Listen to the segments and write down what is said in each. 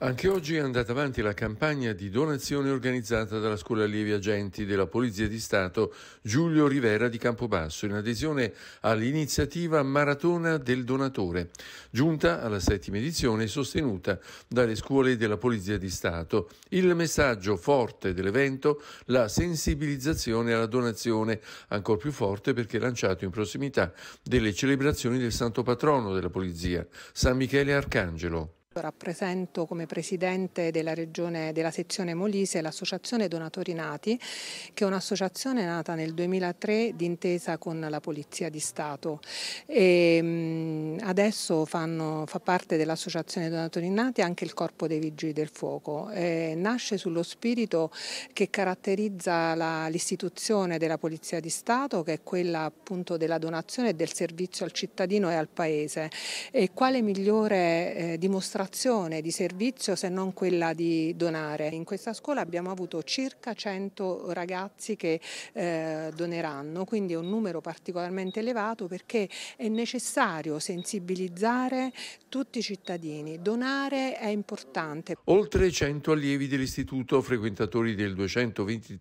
Anche oggi è andata avanti la campagna di donazione organizzata dalla Scuola Allievi Agenti della Polizia di Stato Giulio Rivera di Campobasso in adesione all'iniziativa Maratona del Donatore, giunta alla settima edizione e sostenuta dalle scuole della Polizia di Stato. Il messaggio forte dell'evento, la sensibilizzazione alla donazione, ancora più forte perché lanciato in prossimità delle celebrazioni del Santo Patrono della Polizia, San Michele Arcangelo rappresento come presidente della regione della sezione Molise l'associazione Donatori Nati, che è un'associazione nata nel 2003 d'intesa con la Polizia di Stato. E, ehm, adesso fanno, fa parte dell'associazione Donatori Nati anche il Corpo dei Vigili del Fuoco. E, eh, nasce sullo spirito che caratterizza l'istituzione della Polizia di Stato, che è quella appunto della donazione e del servizio al cittadino e al paese. E quale migliore eh, dimostrazione situazione di servizio se non quella di donare. In questa scuola abbiamo avuto circa 100 ragazzi che eh, doneranno, quindi è un numero particolarmente elevato perché è necessario sensibilizzare tutti i cittadini. Donare è importante. Oltre 100 allievi dell'istituto, frequentatori del 223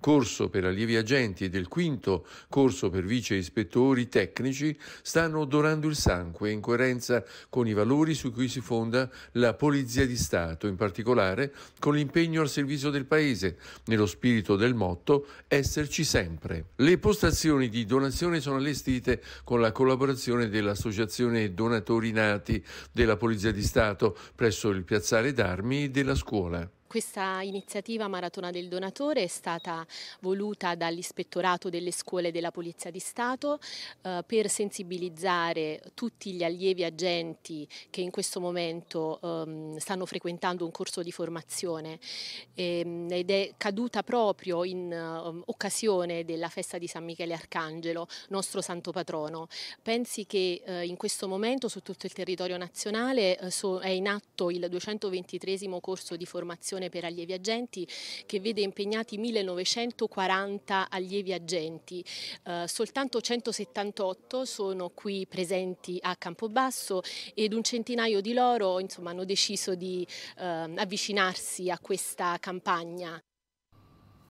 corso per allievi agenti e del quinto corso per vice ispettori tecnici, stanno donando il sangue in coerenza con i valori su cui si si fonda la Polizia di Stato, in particolare con l'impegno al servizio del Paese, nello spirito del motto esserci sempre. Le postazioni di donazione sono allestite con la collaborazione dell'Associazione Donatori Nati della Polizia di Stato presso il piazzale d'armi della scuola. Questa iniziativa Maratona del Donatore è stata voluta dall'Ispettorato delle Scuole della Polizia di Stato eh, per sensibilizzare tutti gli allievi agenti che in questo momento ehm, stanno frequentando un corso di formazione ehm, ed è caduta proprio in ehm, occasione della festa di San Michele Arcangelo, nostro santo patrono. Pensi che eh, in questo momento su tutto il territorio nazionale eh, so, è in atto il 223 corso di formazione formazione per allievi agenti che vede impegnati 1940 allievi agenti. Eh, soltanto 178 sono qui presenti a Campobasso ed un centinaio di loro insomma, hanno deciso di eh, avvicinarsi a questa campagna.